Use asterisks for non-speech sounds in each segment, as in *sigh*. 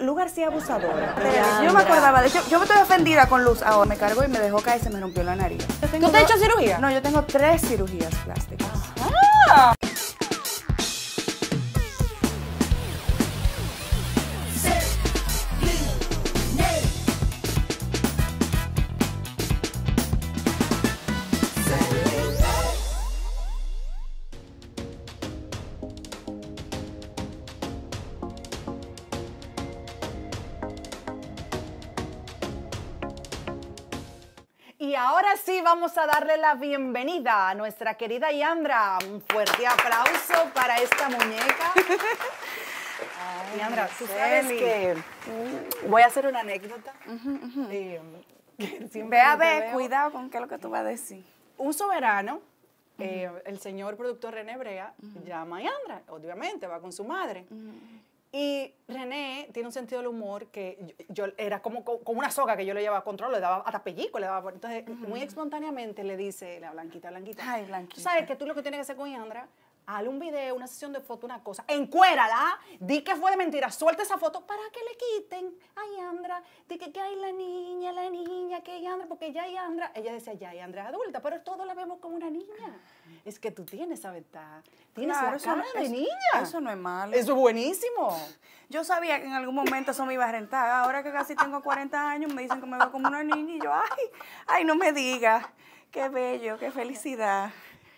Lugar García abusador ah, Yo me acordaba de hecho, yo me estoy ofendida con Luz ahora. Me cargo y me dejó caer y se me rompió la nariz. ¿Tú te has hecho cirugía? No, yo tengo tres cirugías plásticas. vamos a darle la bienvenida a nuestra querida Yandra. Un fuerte aplauso para esta muñeca. *laughs* Yandra, sabes que mm, voy a hacer una anécdota. Uh ve cuidado con qué es lo que tú vas a decir. Un soberano, eh, el señor productor René Brea, llama a Yandra, obviamente, va con su madre. Y René tiene un sentido del humor que yo, era como como una soga que yo le llevaba a control, le daba hasta pellico, le daba. Entonces, muy espontáneamente le dice la Blanquita, Blanquita. Ay, Blanquita. sabes que tú lo que tienes que hacer con Yandra, hazle un video, una sesión de foto, una cosa, encuérala, di que fue de mentira, suelta esa foto para que le quiten a Yandra, di que, que hay la niña, la niña, que Yandra, porque ya Yandra, ella decía, ya Yandra es adulta, pero todos la vemos como una niña es que tú tienes esa ventaja. Tienes claro, de niña. Eso no es malo. Eso es buenísimo. Yo sabía que en algún momento eso me iba a rentar. Ahora que casi tengo 40 años, me dicen que me veo como una niña y yo, ay, ay, no me digas. Qué bello, qué felicidad.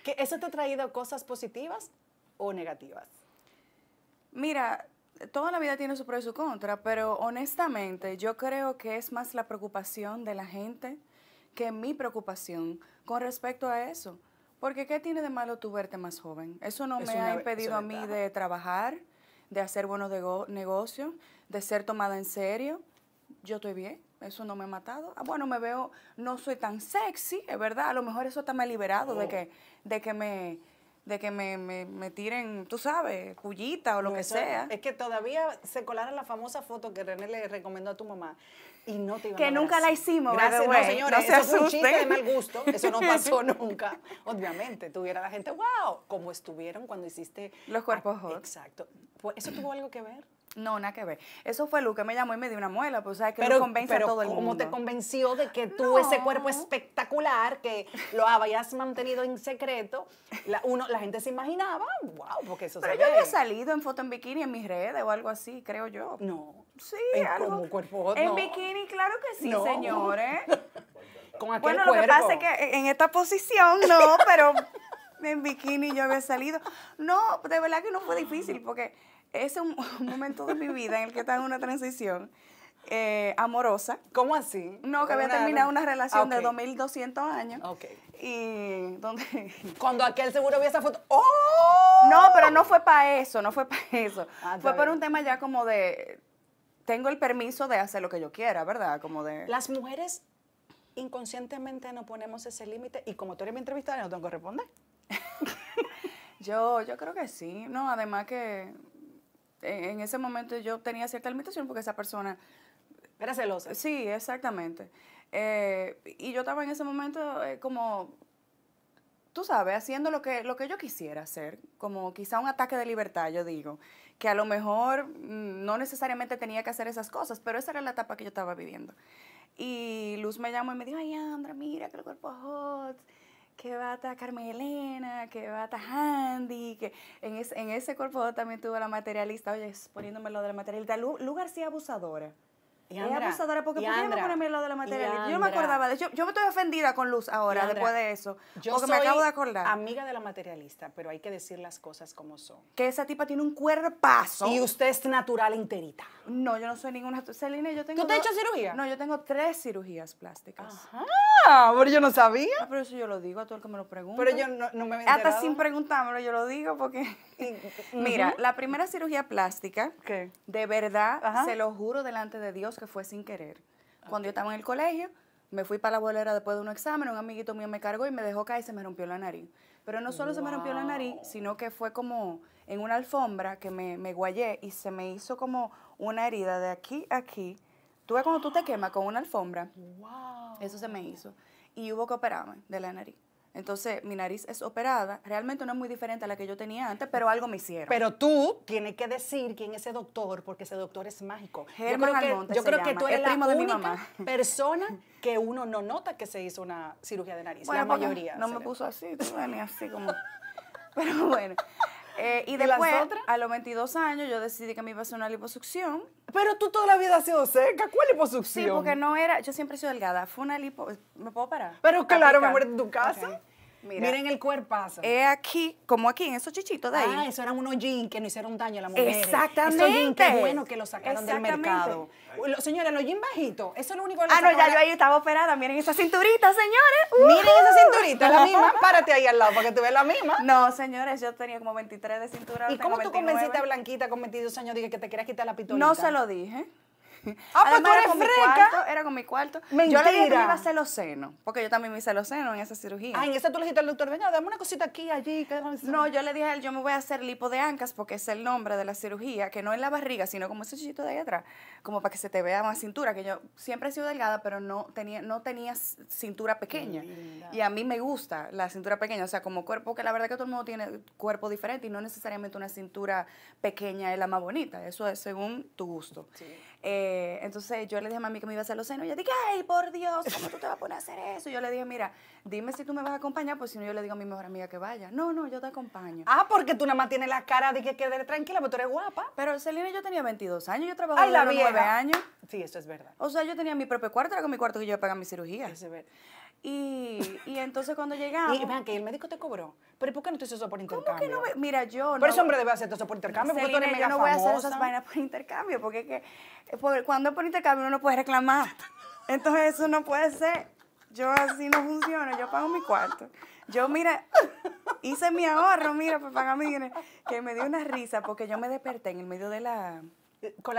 ¿Que ¿Eso te ha traído cosas positivas o negativas? Mira, toda la vida tiene su pro y su contra, pero honestamente yo creo que es más la preocupación de la gente que mi preocupación con respecto a eso. Porque ¿qué tiene de malo tu verte más joven? Eso no me ha impedido a mí de trabajar, de hacer buenos negocios, de ser tomada en serio. Yo estoy bien, eso no me ha matado. Ah, bueno, me veo, no soy tan sexy, es verdad. A lo mejor eso está me liberado de, que, de que me de que me, me, tiren, tú sabes, cullita o lo que sea. Es que todavía se colaron la famosa foto que René le recomendó a tu mamá y no te Que nunca la hicimos, Gracias, no, señores, eso un chiste de mal gusto, eso no *laughs* pasó nunca. Obviamente, tuviera la gente, wow, como estuvieron cuando hiciste... Los cuerpos hot. Exacto. Pues, ¿Eso tuvo algo que ver? No, nada que ver. Eso fue Luke que me llamó y me dio una muela, pues sabes que pero, convence a todo el mundo. ¿Cómo te convenció de que tú ese cuerpo espectacular que lo habías mantenido en secreto, la, uno, la gente se imaginaba, wow, porque eso Pero yo había salido en foto en bikini en mis redes o algo así, creo yo. No. Sí, en, algo. Como cuerpo, En bikini, claro que sí, señores. *laughs* Con aquel bueno, lo que pasa es que en esta posición no, pero en bikini yo había salido. No, de verdad que no fue difícil porque es *laughs* un, momento de mi vida en el que estaba en una transición eh, amorosa. ¿Cómo así? No, que había terminado una relación de 2200 ah, años. Ok. Y donde... *laughs* Cuando aquel seguro vio esa foto. ¡Oh! No, pero no fue para eso, no fue para eso. Ah, fue por un tema ya como de... Tengo el permiso de hacer lo que yo quiera, ¿verdad? Como de... Las mujeres inconscientemente no ponemos ese límite y como tú eres mi entrevistada, no tengo que responder. *laughs* yo, yo creo que sí. No, además que en ese momento yo tenía cierta limitación porque esa persona... Era celosa. Sí, exactamente. Eh, y yo estaba en ese momento eh, como, tú sabes, haciendo lo que, lo que yo quisiera hacer, como quizá un ataque de libertad, yo digo, que a lo mejor mm, no necesariamente tenía que hacer esas cosas, pero esa era la etapa que yo estaba viviendo. Y Luz me llamó y me dijo, ay, Andra, mira que el cuerpo hot que bata Elena, que va bata Handy, que en, en ese cuerpo también tuvo la materialista, oye, poniéndome lo de la materialista, Lu, sí abusadora. es abusadora porque podía ponerme lo de la materialista. Yo no me acordaba de yo, yo me estoy ofendida con Luz ahora después de eso. porque me acabo de acordar. Amiga de la materialista, pero hay que decir las cosas como son. Que esa tipa tiene un cuerpazo. Y usted es natural enterita. No, yo no soy ninguna. Celina, yo tengo. ¿Tú te has hecho cirugía? No, yo tengo tres cirugías plásticas. Ajá, pero yo no sabía. Ah, pero eso yo lo digo a todo el que me lo pregunta. Pero yo no, me había Hasta sin preguntármelo yo lo digo porque. *laughs* Mira, la primera cirugía plástica, de verdad, se lo juro delante de Dios que fue sin querer. Cuando yo estaba en el colegio, me fui para la bolera después de un examen, un amiguito mío me cargó y me dejó caer y se me rompió la nariz. Pero no solo se me rompió la nariz, sino que fue como en una alfombra que me, me guayé y se me hizo como una herida de aquí a aquí. Tú ves cuando tú te quemas con una alfombra. Eso se me hizo. Y hubo que operarme de la nariz. Entonces, mi nariz es operada. Realmente no es muy diferente a la que yo tenía antes, pero algo me hicieron. Pero tú tienes que decir quién es ese doctor, porque ese doctor es mágico. yo creo que, yo creo que tú eres la única *laughs* persona que uno no nota que se hizo una cirugía de nariz. la mayoría. No me puso así, tú así como... *laughs* Pero bueno, eh, y, después, a los 22 años, yo decidí que me iba a hacer una liposucción. Pero tú toda la vida has sido seca. ¿Cuál liposucción? Sí, porque no era. Yo siempre he sido delgada. Fue una lipo. ¿Me puedo parar? Pero claro, me muero en tu casa. Miren el cuerpazo. Es aquí, como aquí, en esos chichitos de ahí. Ah, eso eran unos jeans que no hicieron daño a la mujer. Exactamente. Esos jeans bueno que los sacaron del mercado. Señores, los jeans bajitos, eso es lo único ah, que Ah, no, ya yo ahí estaba operada. Miren esa cinturita, señores. Miren esa cinturita, la misma. *laughs* Párate ahí al lado para que tú veas la misma. No, señores, yo tenía como 23 de cintura. ¿Y cómo tú convenciste a Blanquita con 22 años dije que te querías quitar la pistola. No se lo dije. Ah, pues tú eres era con mi cuarto. Yo le dije que iba a hacer los senos, porque yo también me hice los senos en esa cirugía. Ah, en esa tú le dijiste al doctor, venga, dame una cosita aquí, allí. No, yo le dije a él, yo me voy a hacer lipo de ancas, porque es el nombre de la cirugía, que no es la barriga, sino como ese chichito de ahí atrás, como para que se te vea más cintura, que yo siempre he sido delgada, pero no tenía, no tenía cintura pequeña. Y a mí me gusta la cintura pequeña, o sea, como cuerpo, que la verdad que todo el mundo tiene cuerpo diferente y no necesariamente una cintura pequeña es la más bonita, eso es según tu gusto. Sí. Eh, entonces yo le dije a mami que me iba a hacer los senos. Y ella dije, ay, por Dios, ¿cómo tú te vas a poner a hacer eso? Y yo le dije, mira, dime si tú me vas a acompañar, pues si no, yo le digo a mi mejor amiga que vaya. No, no, yo te acompaño. Ah, porque tú nada más tienes la cara de que quede tranquila, porque tú eres guapa. Pero Celina, yo tenía 22 años, yo trabajaba desde los 9 años. Sí, eso es verdad. O sea, yo tenía mi propio cuarto, era con mi cuarto que yo pagaba mi cirugía. es verdad. Y, y entonces cuando llegamos... Y vean que el médico te cobró. ¿Pero por qué no te hizo eso por intercambio? ¿Cómo que no? Mira, yo no... Pero ese hombre debe hacer eso por intercambio porque tú eres mega yo no voy a hacer esas vainas por intercambio porque es que eh, cuando es por intercambio uno no puede reclamar. Entonces eso no puede ser. Yo así no funciona, yo pago mi cuarto. Yo, mira, hice mi ahorro, mira, para pagar mi dinero. Que me dio una risa porque yo me desperté en el medio de la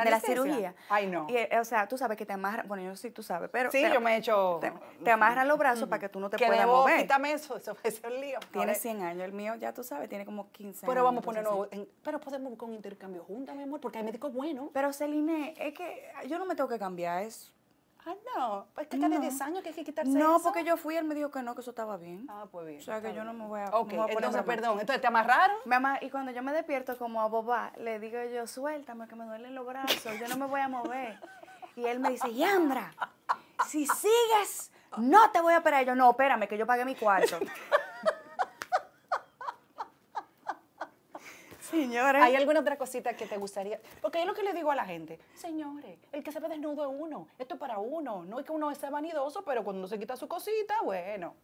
de la cirugía. Ay, no. Eh, o sea, tú sabes que te amarran, bueno, yo sí tú sabes, pero... Sí, yo me he hecho... Te, amarran los brazos para que tú no te puedas mover. quítame eso, eso es un lío. Tiene 100 años, el mío ya tú sabes, tiene como 15 pero años. Pero vamos a ponerlo, pero podemos con intercambio juntas, mi amor, porque hay médicos buenos. Pero Celine, es que yo no me tengo que cambiar, eso. Ah, no. Pues que cada 10 años que hay que quitarse no, eso. No, porque yo fui y él me dijo que no, que eso estaba bien. Ah, pues bien. O sea, que yo no me voy a. Ok, entonces, perdón. Entonces, ¿te amarraron? y cuando yo me despierto como a boba, le digo yo, suéltame, que me duelen los brazos, yo no me voy a mover. Y él me dice, Yandra, si sigues, no te voy a operar. yo, no, espérame, que yo pagué mi cuarto. Señores. ¿Hay alguna otra cosita que te gustaría? Porque yo lo que le digo a la gente, señores, el que se ve desnudo es uno. Esto es para uno. No es que uno sea vanidoso, pero cuando uno se quita su cosita, bueno.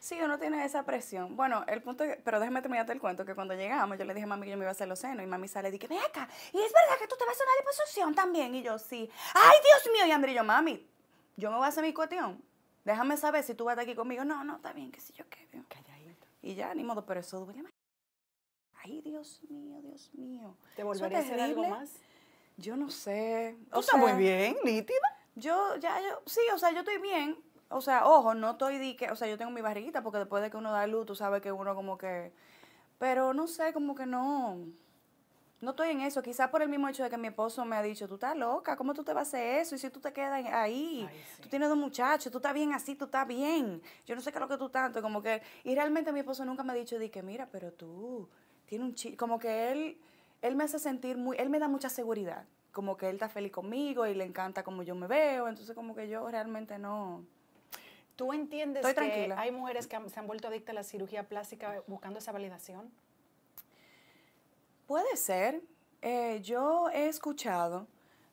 Sí, uno tiene esa presión. Bueno, el punto, que, pero déjame terminarte el cuento, que cuando llegamos yo le dije a mami que yo me iba a hacer los senos y mami sale y dice, ven acá, y es verdad que tú te vas a hacer una disposición también. Y yo, sí. Ay, Dios mío, y Andrillo, yo, mami, yo me voy a hacer mi cuestión. Déjame saber si tú vas aquí conmigo. No, no, está bien, Que si yo qué. Calladito. Y ya, ni modo, pero eso duele ay, Dios mío, Dios mío. ¿Te volvería a hacer algo más? Yo no sé. ¿Tú estás muy bien, nítida. Yo, ya, yo, sí, o sea, yo estoy bien. O sea, ojo, no estoy di que, o sea, yo tengo mi barriguita porque después de que uno da luz, tú sabes que uno como que, pero no sé, como que no, no estoy en eso. Quizás por el mismo hecho de que mi esposo me ha dicho, tú estás loca, ¿cómo tú te vas a hacer eso? Y si tú te quedas ahí, tú tienes dos muchachos, tú estás bien así, tú estás bien. Yo no sé qué es lo que tú tanto, como que, y realmente mi esposo nunca me ha dicho, di que mira, pero tú, tiene un como que él, él me hace sentir muy, él me da mucha seguridad, como que él está feliz conmigo y le encanta como yo me veo, entonces como que yo realmente no... ¿Tú entiendes que hay mujeres que se han vuelto adictas a la cirugía plástica buscando esa validación? Puede ser. Eh, yo he escuchado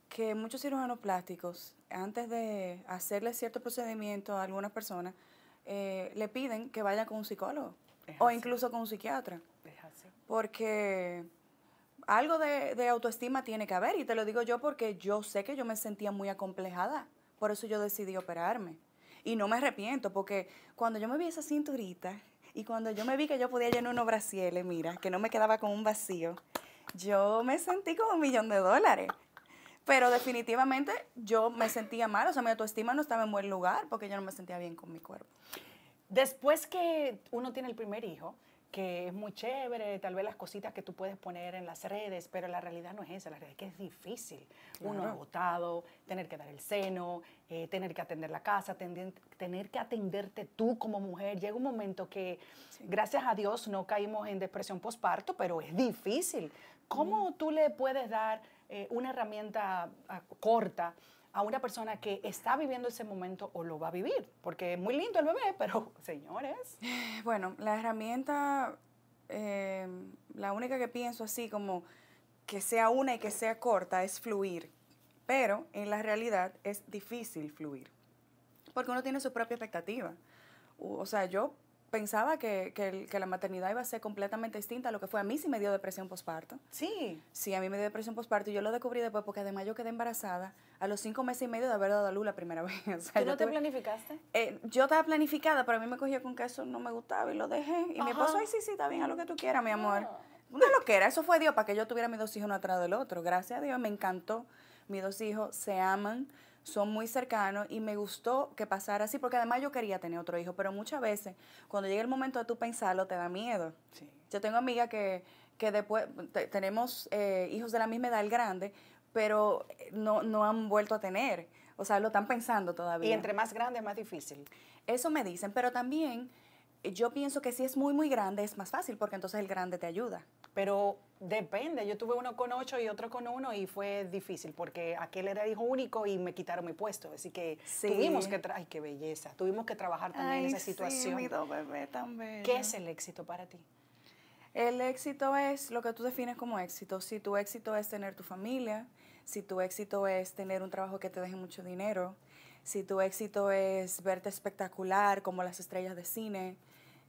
que muchos cirujanos plásticos, antes de hacerle cierto procedimiento a algunas personas, eh, le piden que vaya con un psicólogo o incluso con un psiquiatra porque algo de, autoestima tiene que haber y te lo digo yo porque yo sé que yo me sentía muy acomplejada, por eso yo decidí operarme. Y no me arrepiento porque cuando yo me vi esa cinturita y cuando yo me vi que yo podía llenar unos bracieles, mira, que no me quedaba con un vacío, yo me sentí como un millón de dólares. Pero definitivamente yo me sentía mal, o sea, mi autoestima no estaba en buen lugar porque yo no me sentía bien con mi cuerpo. Después que uno tiene el primer hijo, que es muy chévere, tal vez las cositas que tú puedes poner en las redes, pero la realidad no es esa, la realidad es que es difícil. Uno agotado, tener que dar el seno, eh, tener que atender la casa, tener, que atenderte tú como mujer. Llega un momento que, gracias a Dios, no caímos en depresión postparto, pero es difícil. ¿Cómo mm. tú le puedes dar eh, una herramienta ah, corta? a una persona que está viviendo ese momento o lo va a vivir? Porque es muy lindo el bebé, *laughs* pero señores. Bueno, la herramienta, eh, la única que pienso así como que sea una y que sea corta es fluir, pero en la realidad es difícil fluir, porque uno tiene su propia expectativa. O sea, yo pensaba que, la maternidad iba a ser completamente distinta a lo que fue. A mí sí me dio depresión posparto. Sí. Sí, a mí me dio depresión posparto y yo lo descubrí después porque además yo quedé embarazada a los cinco meses y medio de haber dado a luz la primera *laughs* vez. no te planificaste? Eh, yo estaba planificada, pero a mí me cogió con que no me gustaba y lo dejé. Y me mi esposo, sí, sí, está bien, a lo que tú quieras, mi amor. No. que era eso fue Dios, para que yo tuviera mis dos hijos uno atrás del otro. Gracias a Dios, me encantó. Mis dos hijos se aman son muy cercanos y me gustó que pasara así, porque además yo quería tener otro hijo, pero muchas veces cuando llega el momento de tú pensarlo te da miedo. Yo tengo amiga que, que después tenemos eh, hijos de la misma edad, el grande, pero eh, no, no han vuelto a tener. O sea, lo están pensando todavía. Y entre más grande, es más difícil. Eso me dicen, pero también eh, yo pienso que si es muy, muy grande es más fácil porque entonces el grande te ayuda pero depende. Yo tuve uno con ocho y otro con uno y fue difícil porque aquel era hijo único y me quitaron mi puesto. Así que tuvimos que, ay, qué belleza, tuvimos que trabajar también en esa situación. Mi bebé también. ¿Qué es el éxito para ti? El éxito es lo que tú defines como éxito. Si tu éxito es tener tu familia, si tu éxito es tener un trabajo que te deje mucho dinero, si tu éxito es verte espectacular como las estrellas de cine,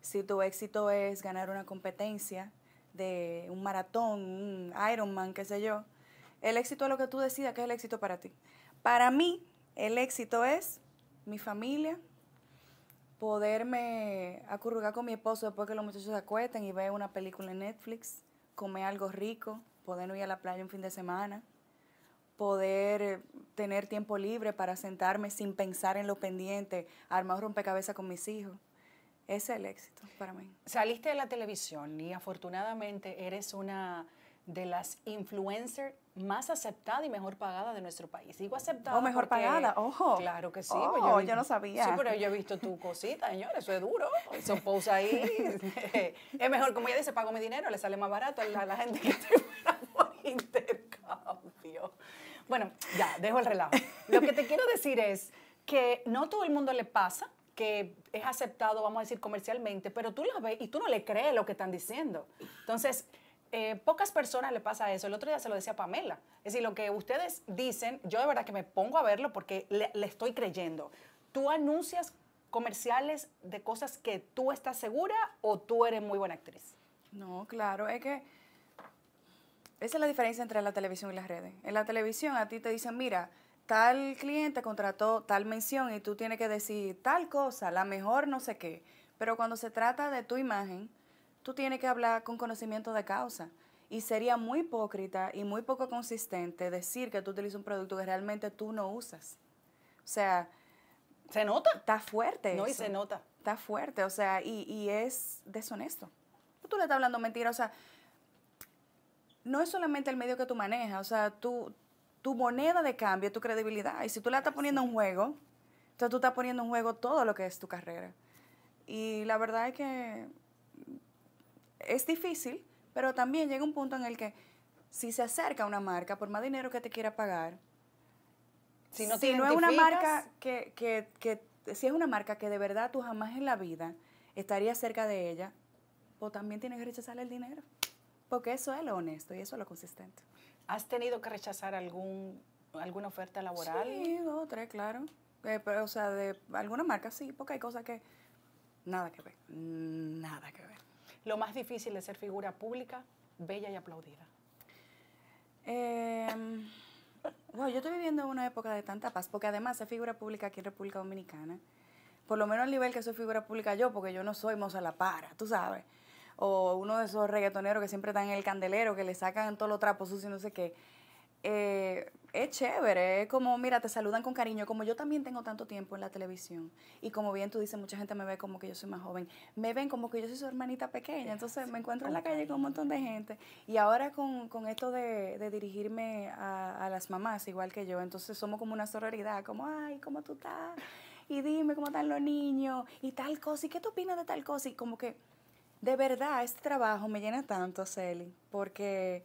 si tu éxito es ganar una competencia, de un maratón, un Ironman, qué sé yo. El éxito es lo que tú decidas que es el éxito para ti. Para mí, el éxito es mi familia, poderme acurrucar con mi esposo después que los muchachos se acuesten y ver una película en Netflix, comer algo rico, poder ir a la playa un fin de semana, poder tener tiempo libre para sentarme sin pensar en lo pendiente, armar un rompecabezas con mis hijos es el éxito para mí. Saliste de la televisión y afortunadamente eres una de las influencers más aceptada y mejor pagada de nuestro país. Digo aceptada. O mejor pagada, ojo. Claro que sí. Pues oh, yo, no sabía. Sí, pero yo he visto tu cosita, señor, eso es duro. Eso posts ahí. *laughs* es mejor, como ella dice, pago mi dinero, le sale más barato a la, gente que te por intercambio. Bueno, ya, dejo el relajo. Lo que te quiero decir es que no todo el mundo le pasa que es aceptado, vamos a decir, comercialmente, pero tú lo ves y tú no le crees lo que están diciendo. Entonces, eh, pocas personas le pasa eso. El otro día se lo decía a Pamela. Es decir, lo que ustedes dicen, yo de verdad que me pongo a verlo porque le estoy creyendo. Tú anuncias comerciales de cosas que tú estás segura o tú eres muy buena actriz? No, claro, es que esa es la diferencia entre la televisión y las redes. En la televisión a ti te dicen, mira, tal cliente contrató tal mención y tú tienes que decir tal cosa, la mejor no sé qué. Pero cuando se trata de tu imagen, tú tienes que hablar con conocimiento de causa. Y sería muy hipócrita y muy poco consistente decir que tú utilizas un producto que realmente tú no usas. O sea... Se nota. Está fuerte. No, y se nota. Está fuerte, o sea, y, y es deshonesto. Tú le estás hablando mentira, o sea, no es solamente el medio que tú manejas, o sea, tú, tu moneda de cambio tu credibilidad. Y si tú la estás poniendo en juego, entonces tú estás poniendo en juego todo lo que es tu carrera. Y la verdad es que es difícil, pero también llega un punto en el que si se acerca una marca, por más dinero que te quiera pagar, si no, es una marca que, si es una marca que de verdad tú jamás en la vida estarías cerca de ella, pues también tienes que rechazar el dinero. Porque eso es lo honesto y eso es lo consistente. ¿Has tenido que rechazar algún, alguna oferta laboral? Sí, dos tres, claro. Eh, o sea, de alguna marca sí, porque hay cosas que nada que ver, nada que ver. ¿Lo más difícil de ser figura pública, bella y aplaudida? Eh, em, bueno, yo estoy viviendo una época de tanta paz, porque además ser figura pública aquí en República Dominicana, por lo menos al nivel que soy figura pública yo, porque yo no soy moza la para, tú sabes o uno de esos reggaetoneros que siempre están en el candelero, que le sacan todos los trapos sucios y no sé qué. Eh, es chévere, es como, mira, te saludan con cariño, como yo también tengo tanto tiempo en la televisión, y como bien tú dices, mucha gente me ve como que yo soy más joven, me ven como que yo soy su hermanita pequeña, entonces me encuentro en la calle con un montón de gente, y ahora con, esto de, dirigirme a, a, las mamás, igual que yo, entonces somos como una sororidad, como, ay, ¿cómo tú estás? Y dime cómo están los niños, y tal cosa, y qué tú opinas de tal cosa, y como que de verdad, este trabajo me llena tanto, Celi, porque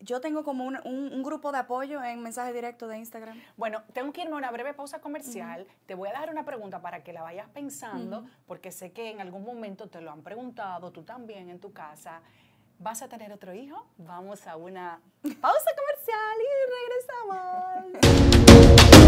yo tengo como un, grupo de apoyo en mensaje directo de Instagram. Bueno, tengo que irme a una breve pausa comercial. Te voy a dejar una pregunta para que la vayas pensando, porque sé que en algún momento te lo han preguntado, tú también en tu casa. ¿Vas a tener otro hijo? Vamos a una pausa comercial y regresamos. *laughs*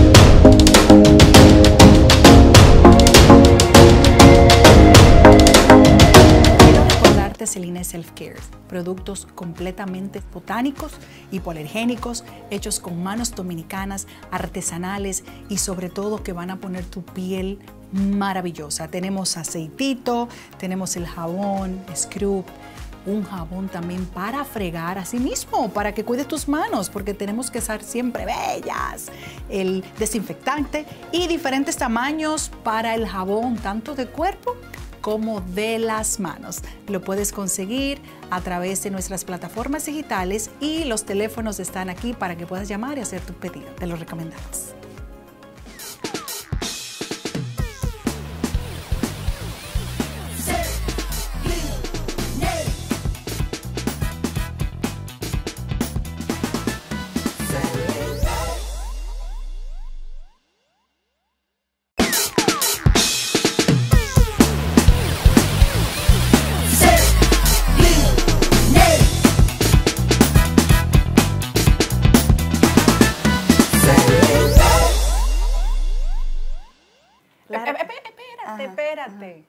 Self Care, productos completamente botánicos, y polergénicos, hechos con manos dominicanas, artesanales y sobre todo que van a poner tu piel maravillosa. Tenemos aceitito, tenemos el jabón, scrub, un jabón también para fregar a sí mismo, para que cuides tus manos, porque tenemos que estar siempre bellas. El desinfectante y diferentes tamaños para el jabón, tanto de cuerpo como de las manos. Lo puedes conseguir a través de nuestras plataformas digitales y los teléfonos están aquí para que puedas llamar y hacer tu pedido. Te lo recomendamos. espérate.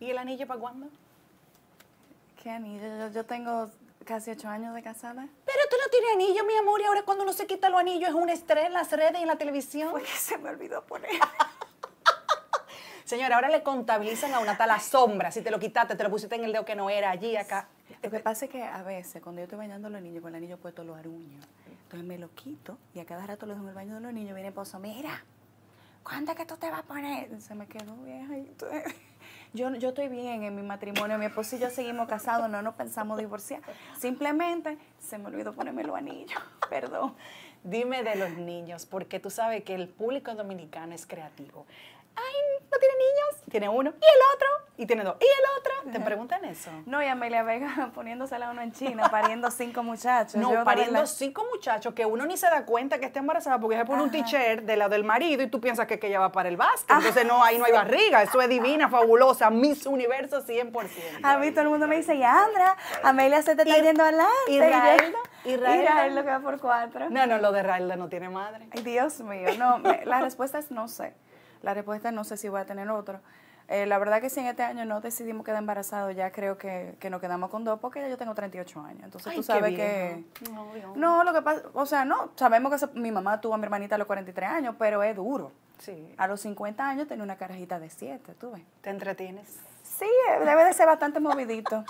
¿Y el anillo para cuándo? ¿Qué anillo? Yo, tengo casi ocho años de casada. Pero tú no tienes anillo, mi amor, y ahora cuando uno se quita los anillos es un estrés en las redes y en la televisión. Porque se me olvidó poner. *laughs* Señora, ahora le contabilizan a una tal la sombra. Si te lo quitaste, te lo pusiste en el dedo que no era, allí, acá. Lo que pasa es que a veces, cuando yo estoy bañando a los niños, con el anillo puesto lo aruño. Entonces me lo quito y a cada rato lo dejo en el baño de los niños. Viene el mira, ¿cuándo es que tú te vas a poner? Se me quedó vieja. yo, yo estoy bien en mi matrimonio, mi esposo y yo seguimos casados, no nos pensamos divorciar. Simplemente se me olvidó ponerme los anillos, *laughs* perdón. Dime de los niños, porque tú sabes que el público dominicano es creativo ay, no tiene niños, tiene uno, y el otro, y tiene dos, y el otro. ¿Te preguntan eso? No, y Amelia Vega *laughs* poniéndosela uno en China, pariendo cinco muchachos. No, pariendo cinco muchachos que uno ni se da cuenta que está embarazada porque se pone un t-shirt de lado del marido y tú piensas que, que ella va para el básquet. Ah, Entonces, no, ahí no hay barriga. Eso es divina, fabulosa, Miss Universo 100%. A mí todo el mundo me dice, Andra, Amelia se te está y, yendo adelante. Y Israel, lo que va por cuatro. No, no, lo de Raelda no tiene madre. Ay, Dios mío, no, la respuesta es no sé la respuesta no sé si voy a tener otro. Eh, la verdad que si en este año no decidimos quedar embarazados, ya creo que, que, nos quedamos con dos porque ya yo tengo 38 años. Entonces tú sabes que... No, lo que pasa, o sea, no, sabemos que mi mamá tuvo a mi hermanita a los 43 años, pero es duro. Sí. A los 50 años tenía una carajita de 7, tú ves. ¿Te entretienes? Sí, eh, debe de ser bastante movidito.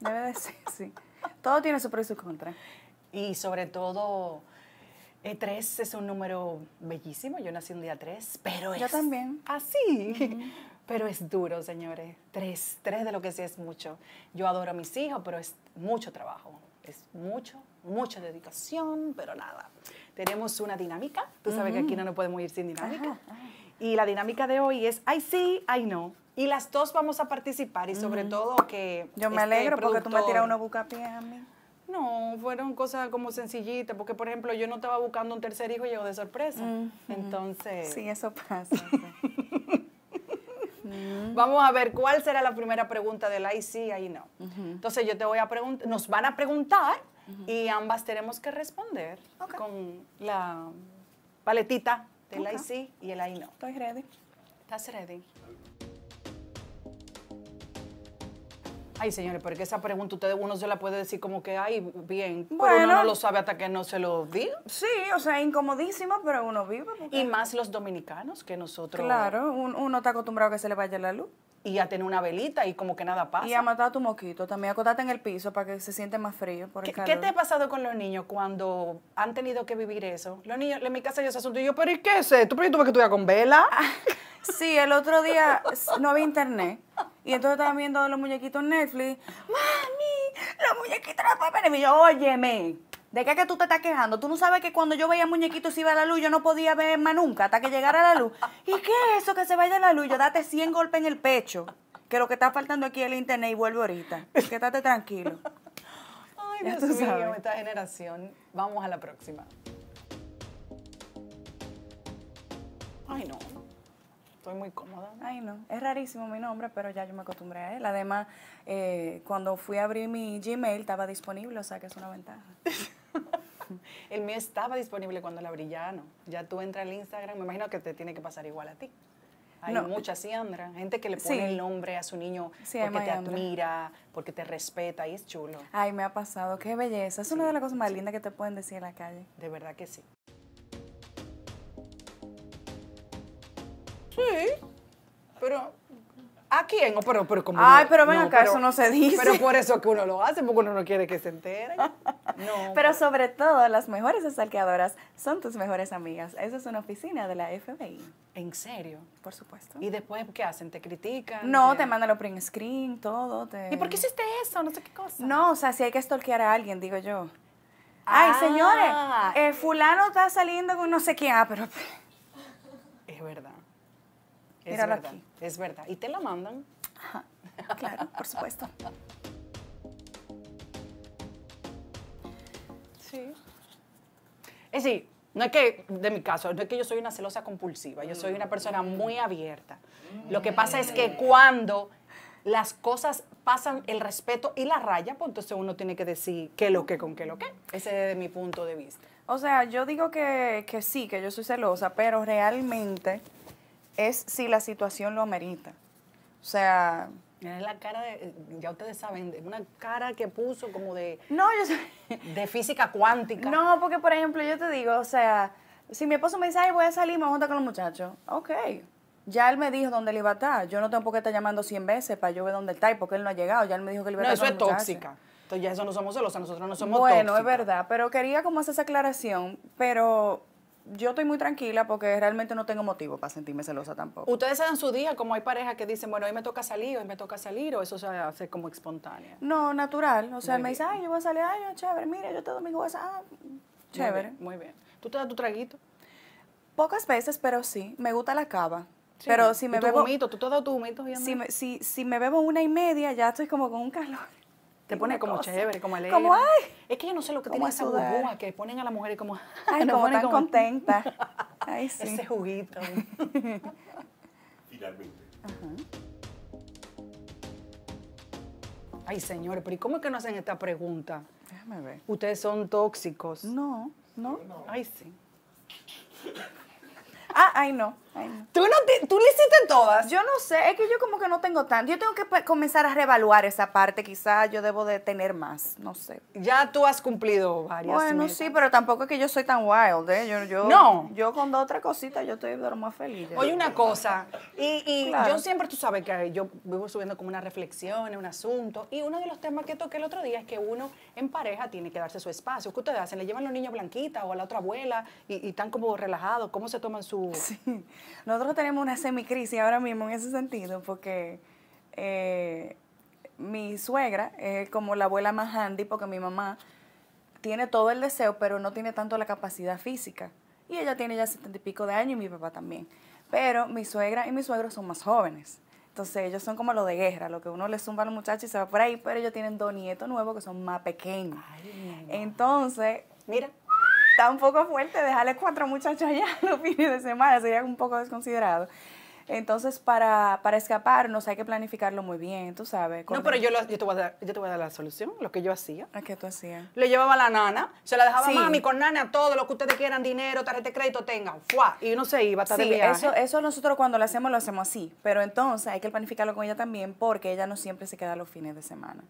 debe de ser, sí. Todo tiene su pros y su contras. Y sobre todo e tres es un número bellísimo, yo nací un día tres, pero es... Yo también. Así, pero es duro, señores. Tres, tres de lo que sí es mucho. Yo adoro a mis hijos, pero es mucho trabajo, es mucho, mucha dedicación, pero nada. Tenemos una dinámica, tú sabes que aquí no nos podemos ir sin dinámica. Y la dinámica de hoy es, ay sí, ay no. Y las dos vamos a participar y sobre todo que... Yo me alegro este porque tú me tiras una pie a mí. No, fueron cosas como sencillitas, porque por ejemplo yo no estaba buscando un tercer hijo y llegó de sorpresa. Entonces... Sí, eso pasa. *laughs* Vamos a ver cuál será la primera pregunta del ahí sí, ahí no. Entonces yo te voy a preguntar, nos van a preguntar y ambas tenemos que responder con la paletita del okay. y el ahí no. Estoy ready. ¿Estás ready? Ay, señores, porque esa pregunta ustedes uno se la puede decir como que, ay, bien, pero uno no lo sabe hasta que no se lo diga. Sí, o sea, incomodísimo, pero uno vive. Y más los dominicanos que nosotros. Claro, uno está acostumbrado a que se le vaya la luz. Y a tener una velita y como que nada pasa. Y a matar a tu moquito, también acotarte en el piso para que se siente más frío. ¿Qué, te ha pasado con los niños cuando han tenido que vivir eso? Los niños, en mi casa yo se asunto y yo, pero ¿y qué sé? Tú ¿Pero tuve que estudiar con vela? *laughs* sí, el otro día *laughs* no había internet. Y entonces estaba viendo los muñequitos en Netflix. Mami, los muñequitos no pueden venir. Y yo, óyeme, ¿de qué es que tú te estás quejando? Tú no sabes que cuando yo veía muñequitos y iba a la luz, yo no podía ver más nunca hasta que llegara la luz. ¿Y qué es eso que se vaya a la luz? Yo date 100 golpes en el pecho. Que lo que está faltando aquí es el internet y vuelve ahorita. Quédate tranquilo. Ay, Dios mío, esta generación. Vamos a la próxima. Ay, no. Estoy muy cómoda. Ay, no. Es rarísimo mi nombre, pero ya yo me acostumbré a él. Además, eh, cuando fui a abrir mi Gmail estaba disponible, o sea que es una ventaja. *laughs* el mío estaba disponible cuando la abrí, ya no. Ya tú entras al Instagram, me imagino que te tiene que pasar igual a ti. Hay mucha siandra, gente que le pone el nombre a su niño porque te admira, porque te respeta y es chulo. Ay, me ha pasado, qué belleza. Es una de las cosas más lindas que te pueden decir en la calle. De verdad que sí. Sí. Pero, ¿a quién? pero, como Ay, pero ven acá, eso no se dice. Pero por eso que uno lo hace, porque uno no quiere que se entere *laughs* No. pero sobre todo, las mejores estalqueadoras son tus mejores amigas. esa es una oficina de la FBI. ¿En serio? Por supuesto. ¿Y después qué hacen? ¿Te critican? No, te, mandan los print screen, todo. Te... ¿Y por qué hiciste eso? No sé qué cosa. No, o sea, si hay que stalkear a alguien, digo yo. Ay, ah. señores, eh, fulano está saliendo con no sé quién. Ah, pero... *laughs* Es verdad. Es verdad, Es verdad. Y te la mandan. Claro, por supuesto. Sí. Es decir, no es que, de mi caso, no es que yo soy una celosa compulsiva, yo soy una persona muy abierta. Lo que pasa es que cuando las cosas pasan el respeto y la raya, pues entonces uno tiene que decir qué lo que con qué lo que. Ese es mi punto de vista. O sea, yo digo que, que sí, que yo soy celosa, pero realmente es si la situación lo amerita. O sea... Es la cara de, ya ustedes saben, una cara que puso como de... No, yo De física cuántica. No, porque por ejemplo yo te digo, o sea, si mi esposo me dice, ay, voy a salir, me voy a juntar con los muchachos. Ok, ya él me dijo dónde él iba a estar. Yo no tengo por qué estar llamando 100 veces para yo ver dónde está y porque él no ha llegado. Ya él me dijo que él iba a estar. No, eso es tóxica. Entonces ya eso no somos sea, nosotros no somos Bueno, es verdad, pero quería como hacer esa aclaración, pero yo estoy muy tranquila porque realmente no tengo motivo para sentirme celosa tampoco. Ustedes dan su día, como hay parejas que dicen, bueno, hoy me toca salir, hoy me toca salir, o eso se hace como espontánea. No, natural. O sea, me dice, ay, yo voy a salir, ay, chévere, mire, yo te doy voy ah, a chévere. Muy bien, ¿Tú te das tu traguito? Pocas veces, pero sí. Me gusta la cava. Pero si me tu bebo. ¿Tú te das tu humito? Si me, si, si me bebo una y media, ya estoy como con un calor. Te pone como chévere, como alegre. Como, ay. Es que yo no sé lo que tiene esa burbuja que ponen a mujer y como. *laughs* Ay, no, tan contenta. *laughs* Ese juguito. *laughs* Finalmente. Ay, señores, pero ¿y cómo es que no hacen esta pregunta? Déjame ver. ¿Ustedes son tóxicos? No, no. no. Ay, sí. ah, ay, no. ¿Tú, no ¿Tú le hiciste todas? Yo no sé, es que yo como que no tengo tanto. Yo tengo que comenzar a reevaluar esa parte, quizás yo debo de tener más, no sé. Ya tú has cumplido varias. Bueno, sí, pero tampoco es que yo soy tan wild, ¿eh? Yo, no. Yo con dos cosita yo estoy de más feliz. Oye, una cosa, y, yo siempre, tú sabes que yo vivo subiendo como una reflexión, un asunto, y uno de los temas que toqué el otro día es que uno en pareja tiene que darse su espacio. ¿Qué ustedes hacen? ¿Le llevan a los niños blanquita o a la otra abuela y, están como relajados? ¿Cómo se toman su...? Nosotros tenemos una semicrisis ahora mismo en ese sentido, porque eh, mi suegra es como la abuela más handy, porque mi mamá tiene todo el deseo, pero no tiene tanto la capacidad física. Y ella tiene ya setenta y pico de años y mi papá también. Pero mi suegra y mi suegro son más jóvenes. Entonces ellos son como lo de guerra, lo que uno le zumba a los muchachos y se va por ahí, pero ellos tienen dos nietos nuevos que son más pequeños. Entonces, mira, Está un poco fuerte dejarle cuatro muchachos allá *laughs* los fines de semana, sería un poco desconsiderado. Entonces, para, para escaparnos hay que planificarlo muy bien, tú sabes. No, pero yo, lo, yo, te voy a dar, yo te voy a dar la solución, lo que yo hacía. ¿A ah, qué tú hacías? Le llevaba a la nana, se la dejaba a mami con nana, todo lo que ustedes quieran, dinero, tarjeta de crédito, tengan, ¡fua! Y uno se iba hasta de viaje. Eso, eso nosotros cuando lo hacemos, lo hacemos así. Pero entonces hay que planificarlo con ella también porque ella no siempre se queda los fines de semana.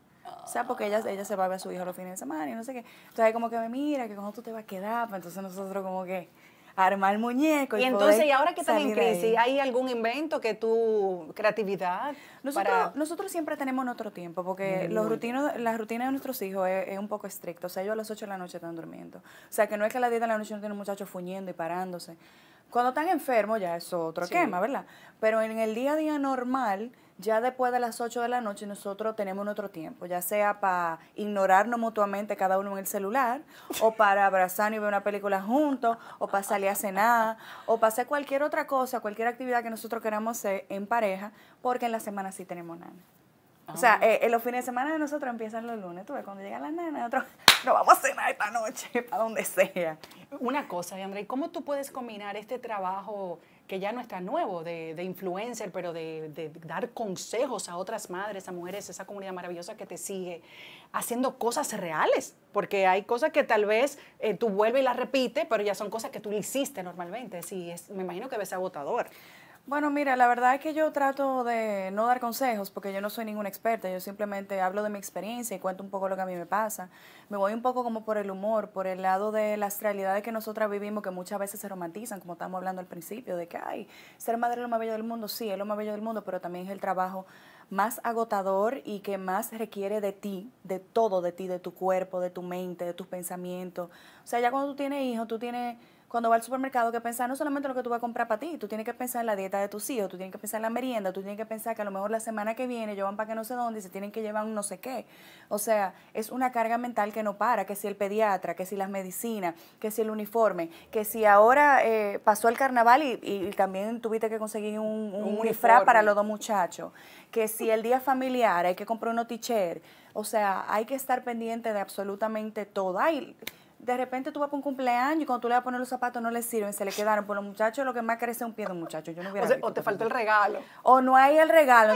O sea, porque ella, ella se va a ver a su hijo los fines de semana y no sé qué. Entonces, hay como que me mira, que cuando tú te vas a quedar, pues entonces nosotros como que armar muñecos Y, y entonces, ¿y ahora que están en crisis, hay algún invento que tu creatividad? Nosotros, nosotros siempre tenemos nuestro tiempo, porque los rutinos, la rutina de nuestros hijos es, un poco estricta. O sea, ellos a las 8 de la noche están durmiendo. O sea, que no es que a las 10 de la noche no tienen muchachos fuñendo y parándose. Cuando están enfermos ya es otro tema ¿verdad? Pero en el día a día normal ya después de las 8 de la noche nosotros tenemos otro tiempo, ya sea para ignorarnos mutuamente cada uno en el celular, o para abrazarnos y ver una película juntos, o para salir a cenar, o para hacer cualquier otra cosa, cualquier actividad que nosotros queramos hacer en pareja, porque en la semana sí tenemos nana. O sea, ah. en eh, eh, los fines de semana de nosotros empiezan los lunes, tú ves, cuando llega la nana, nosotros nos vamos a cenar esta noche, *laughs* para donde sea. Una cosa, André, ¿cómo tú puedes combinar este trabajo que ya no está nuevo de, influencer, pero de, dar consejos a otras madres, a mujeres, esa comunidad maravillosa que te sigue, haciendo cosas reales, porque hay cosas que tal vez eh, tú vuelves y las repites, pero ya son cosas que tú hiciste normalmente, sí, es, me imagino que ves agotador. Bueno, mira, la verdad es que yo trato de no dar consejos porque yo no soy ninguna experta, yo simplemente hablo de mi experiencia y cuento un poco lo que a mí me pasa. Me voy un poco como por el humor, por el lado de las realidades que nosotras vivimos que muchas veces se romantizan, como estamos hablando al principio, de que, ay, ser madre es lo más bello del mundo, sí, es lo más bello del mundo, pero también es el trabajo más agotador y que más requiere de ti, de todo de ti, de tu cuerpo, de tu mente, de tus pensamientos. O sea, ya cuando tú tienes hijos, tú tienes cuando va al supermercado que pensar no solamente lo que tú vas a comprar para ti, tú tienes que pensar en la dieta de tus hijos, tú tienes que pensar en la merienda, tú tienes que pensar que a lo mejor la semana que viene llevan para que no sé dónde y se tienen que llevar un no sé qué. O sea, es una carga mental que no para, que si el pediatra, que si las medicinas, que si el uniforme, que si ahora eh, pasó el carnaval y, también tuviste que conseguir un, un, para los dos muchachos, que si el día familiar hay que comprar un ticher, o sea, hay que estar pendiente de absolutamente todo. Hay de repente tú vas para un cumpleaños y cuando tú le vas a poner los zapatos no le sirven, se le quedaron. Por los muchachos lo que más crece es un pie de muchacho. Yo no hubiera o, te falta el regalo. O no hay el regalo.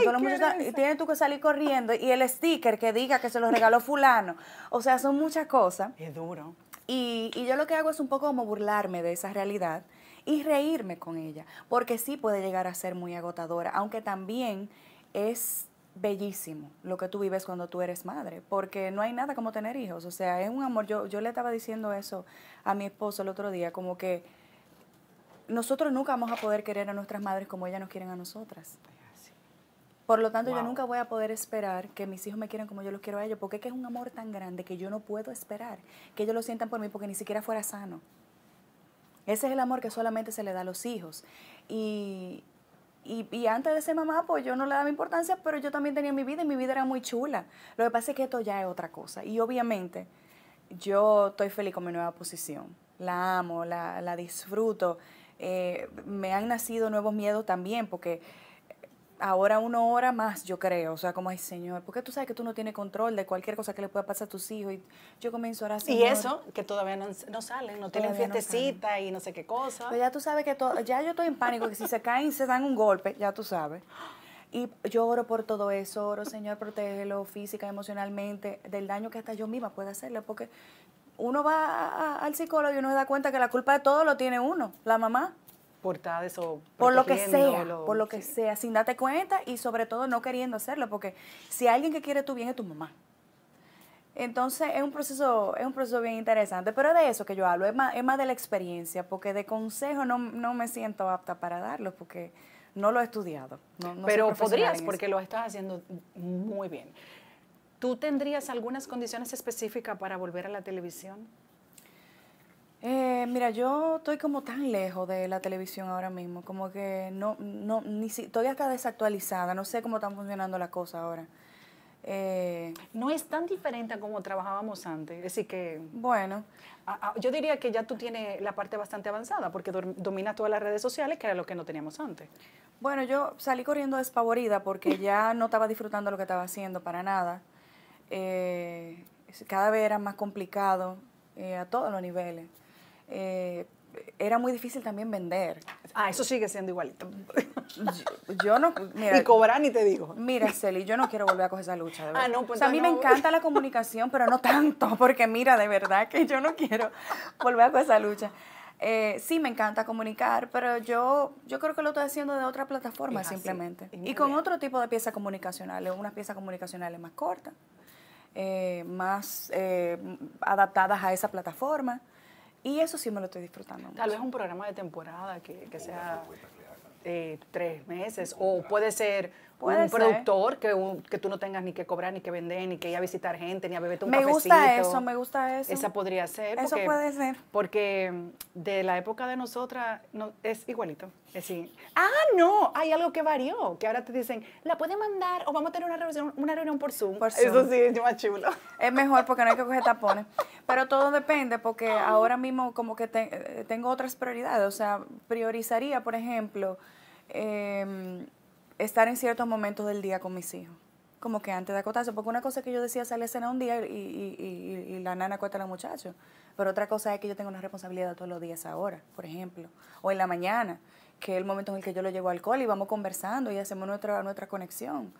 Tienes tú que salir corriendo y el sticker que diga que se lo regaló fulano. O sea, son muchas cosas. Es duro. Y, y yo lo que hago es un poco como burlarme de esa realidad y reírme con ella, porque sí puede llegar a ser muy agotadora, aunque también es bellísimo lo que tú vives cuando tú eres madre, porque no hay nada como tener hijos, o sea, es un amor, yo, yo le estaba diciendo eso a mi esposo el otro día, como que nosotros nunca vamos a poder querer a nuestras madres como ellas nos quieren a nosotras. Por lo tanto, yo nunca voy a poder esperar que mis hijos me quieran como yo los quiero a ellos, porque es que es un amor tan grande que yo no puedo esperar que ellos lo sientan por mí porque ni siquiera fuera sano. Ese es el amor que solamente se le da a los hijos. Y, y, antes de ser mamá, pues yo no le daba importancia, pero yo también tenía mi vida y mi vida era muy chula. Lo que pasa es que esto ya es otra cosa. Y obviamente yo estoy feliz con mi nueva posición. La amo, la, la disfruto. Eh, me han nacido nuevos miedos también, porque ahora una hora más, yo creo. O sea, como, ay, señor, porque tú sabes que tú no tienes control de cualquier cosa que le pueda pasar a tus hijos. Y yo comienzo ahora Y eso, que todavía no, salen, no tienen fiestecita y no sé qué cosa. Pero ya tú sabes que todo, ya yo estoy en pánico, que si se caen se dan un golpe, ya tú sabes. Y yo oro por todo eso, oro, Señor, protégelo física, emocionalmente, del daño que hasta yo misma pueda hacerle, porque uno va al psicólogo y uno se da cuenta que la culpa de todo lo tiene uno, la mamá. Por lo que sea, por lo que sea, sin darte cuenta y sobre todo no queriendo hacerlo, porque si alguien que quiere tu bien es tu mamá. Entonces es un proceso, es un proceso bien interesante, pero de eso que yo hablo, es más, es más de la experiencia, porque de consejo no, me siento apta para darlo, porque no lo he estudiado. pero podrías, porque lo estás haciendo muy bien. ¿Tú tendrías algunas condiciones específicas para volver a la televisión? Eh, mira, yo estoy como tan lejos de la televisión ahora mismo, como que no, no, ni si, todavía está desactualizada, no sé cómo están funcionando las cosas ahora. Eh, no es tan diferente a como trabajábamos antes, así que... Bueno. yo diría que ya tú tienes la parte bastante avanzada, porque domina dominas todas las redes sociales, que era lo que no teníamos antes. Bueno, yo salí corriendo despavorida porque *laughs* ya no estaba disfrutando lo que estaba haciendo para nada. Eh, cada vez era más complicado a todos los niveles eh, era muy difícil también vender. Ah, eso sigue siendo igualito. Yo, no, mira. Y cobrar ni te digo. Mira, Celi, yo no quiero volver a coger esa lucha, ah, pues a mí me encanta la comunicación, pero no tanto, porque mira, de verdad que yo no quiero volver a coger esa lucha. Eh, sí, me encanta comunicar, pero yo, yo creo que lo estoy haciendo de otra plataforma simplemente. y con otro tipo de piezas comunicacionales, unas piezas comunicacionales más cortas, eh, más eh, adaptadas a esa plataforma. Y eso sí me lo estoy disfrutando. Tal vez un programa de temporada que, que sea eh, tres meses o puede ser un productor que, tú no tengas ni que cobrar, ni que vender, ni que ir a visitar gente, ni a beberte un me cafecito. Me gusta eso, me gusta eso. Esa podría ser. Eso puede ser. Porque de la época de nosotras es igualito. Es Ah, no, hay algo que varió, que ahora te dicen, la puede mandar o vamos a tener una reunión, una reunión por, Zoom. Eso sí es más chulo. Es mejor porque no hay que coger tapones. *laughs* Pero todo depende porque ahora mismo como que eh, tengo otras prioridades. O sea, priorizaría, por ejemplo... Eh, estar en ciertos momentos del día con mis hijos. Como que antes de acotarse, porque una cosa que yo decía sale a cenar un día y, la nana acuesta a los muchachos, pero otra cosa es que yo tengo una responsabilidad todos los días ahora, por ejemplo, o en la mañana, que es el momento en el que yo lo llevo al cole y vamos conversando y hacemos nuestra, nuestra conexión.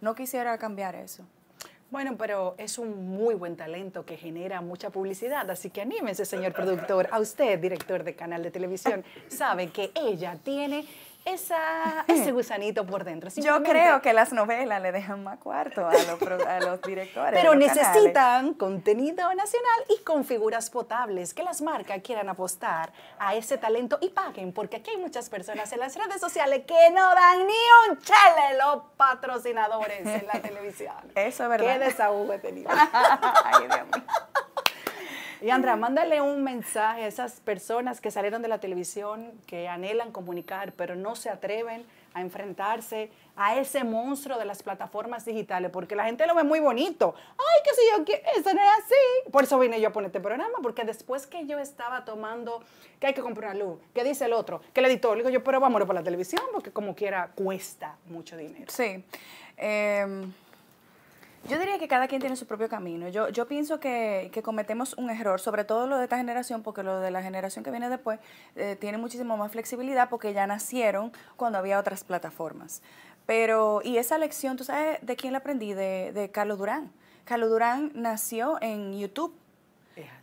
No quisiera cambiar eso. Bueno, pero es un muy buen talento que genera mucha publicidad, así que anímense, señor productor. A usted, director de canal de televisión, sabe que ella tiene esa, *laughs* ese gusanito por dentro. Yo creo que las novelas le dejan más cuarto a los, directores. Pero necesitan contenido nacional y con figuras potables, que las marcas quieran apostar a ese talento y paguen, porque aquí hay muchas personas en las redes sociales que no dan ni un chale los patrocinadores en la *laughs* televisión. Eso es verdad. Qué desahogo he tenido. *laughs* Y Andrea, mándale un mensaje a esas personas que salieron de la televisión, que anhelan comunicar, pero no se atreven a enfrentarse a ese monstruo de las plataformas digitales, porque la gente lo ve muy bonito. Ay, qué sé yo eso no es así. Por eso vine yo a poner este programa, porque después que yo estaba tomando que hay que comprar una luz, que dice el otro, que el editor, digo yo, pero ir para la televisión, porque como quiera cuesta mucho dinero. Sí. Em, yo diría que cada quien tiene su propio camino. Yo, yo pienso que, cometemos un error, sobre todo lo de esta generación, porque lo de la generación que viene después eh, tiene muchísimo más flexibilidad porque ya nacieron cuando había otras plataformas. Pero, y esa lección, ¿tú sabes de quién la aprendí? De, de Carlos Durán. Carlos Durán nació en YouTube.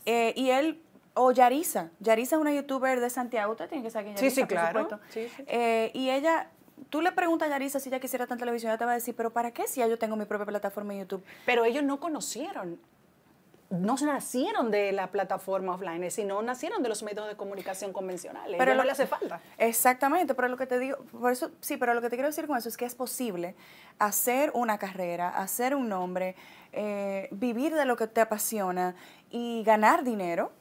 Eh, y él o Yarisa. Yarisa es una youtuber de Santiago. Usted tiene que saber quién es sí, sí, claro. Sí, eh, y ella tú le preguntas a Yarisa si ella quisiera estar en televisión, ella te va a decir, pero ¿para qué si ya yo tengo mi propia plataforma en YouTube? Pero ellos no conocieron no nacieron de la plataforma offline, sino nacieron de los medios de comunicación convencionales. Pero no le hace falta. Exactamente, pero lo que te digo, por eso, sí, pero lo que te quiero decir con eso es que es posible hacer una carrera, hacer un nombre, eh, vivir de lo que te apasiona y ganar dinero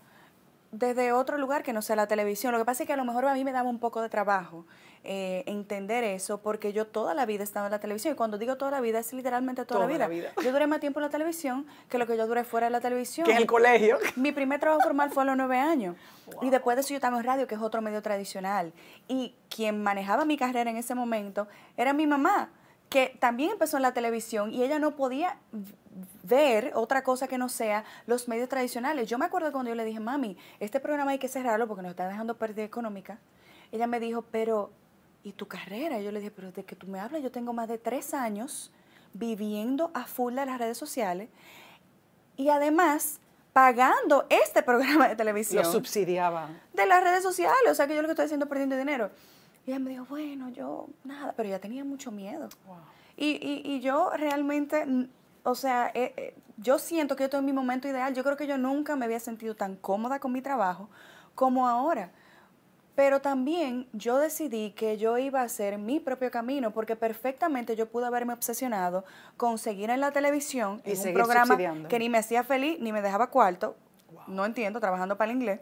desde otro lugar que no sea la televisión. Lo que pasa es que a lo mejor a mí me daba un poco de trabajo eh, entender eso, porque yo toda la vida estaba en la televisión. Y cuando digo toda la vida, es literalmente toda, la, vida. Yo duré más tiempo en la televisión que lo que yo duré fuera de la televisión. Que en el colegio. Mi primer trabajo formal fue a los nueve años. Y después de eso yo estaba en radio, que es otro medio tradicional. Y quien manejaba mi carrera en ese momento era mi mamá que también empezó en la televisión y ella no podía ver otra cosa que no sea los medios tradicionales. Yo me acuerdo cuando yo le dije, mami, este programa hay que cerrarlo porque nos está dejando pérdida económica. Ella me dijo, pero, ¿y tu carrera? yo le dije, pero de que tú me hablas, yo tengo más de tres años viviendo a full de las redes sociales y además pagando este *laughs* programa de televisión. Lo subsidiaba. De las redes sociales, o sea que yo lo que estoy haciendo es perdiendo dinero. Y ella me dijo, bueno, yo nada, pero ya tenía mucho miedo. Y, yo realmente, o sea, eh, eh, yo siento que yo estoy en mi momento ideal. Yo creo que yo nunca me había sentido tan cómoda con mi trabajo como ahora. Pero también yo decidí que yo iba a hacer mi propio camino, porque perfectamente yo pude haberme obsesionado con seguir en la televisión, y en un programa que ni me hacía feliz, ni me dejaba cuarto, no entiendo, trabajando para el inglés.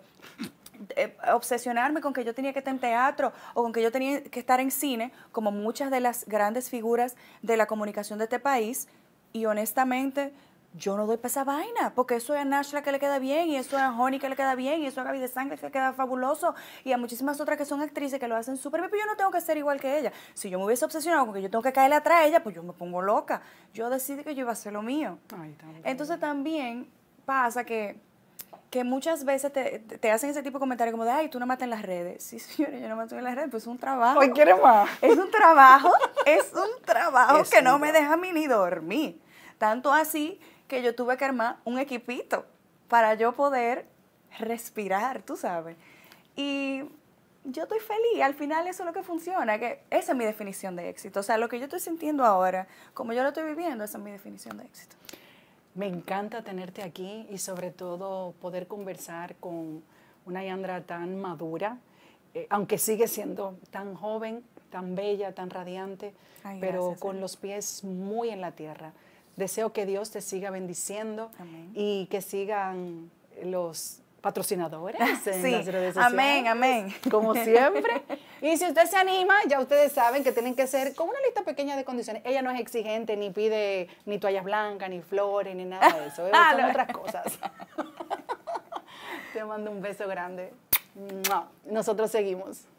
Eh, obsesionarme con que yo tenía que estar en teatro o con que yo tenía que estar en cine, como muchas de las grandes figuras de la comunicación de este país, y honestamente yo no doy pesa vaina, porque eso es a Nashla que le queda bien, y eso es a Honey que le queda bien, y eso es a Gaby de Sangre que le queda fabuloso, y a muchísimas otras que son actrices que lo hacen súper bien, pero yo no tengo que ser igual que ella. Si yo me hubiese obsesionado con que yo tengo que caerle atrás a ella, pues yo me pongo loca. Yo decidí que yo iba a hacer lo mío. Entonces también pasa que que muchas veces te, hacen ese tipo de comentarios como de, ay, tú no matas en las redes. Sí, *laughs* señores, yo no mato en las redes, pues es un trabajo. Hoy quiere más. Es un trabajo, *laughs* es un trabajo que no me deja ni dormir. Tanto así que yo tuve que armar un equipito para yo poder respirar, tú sabes. Y yo estoy feliz, al final eso es lo que funciona, que esa es mi definición de éxito. O sea, lo que yo estoy sintiendo ahora, como yo lo estoy viviendo, esa es mi definición de éxito. Me encanta tenerte aquí y sobre todo poder conversar con una Yandra tan madura, eh, aunque sigue siendo tan joven, tan bella, tan radiante, pero con los pies muy en la tierra. Deseo que Dios te siga bendiciendo y que sigan los patrocinadores *laughs* las redes sociales. Amén, amén. Como siempre. *laughs* Y si usted se anima, ya ustedes saben que tienen que ser con una lista pequeña de condiciones. Ella no es exigente, ni pide ni toallas blancas, ni flores, ni nada de eso. *laughs* Ah, otras cosas. Te mando un beso grande. Nosotros seguimos.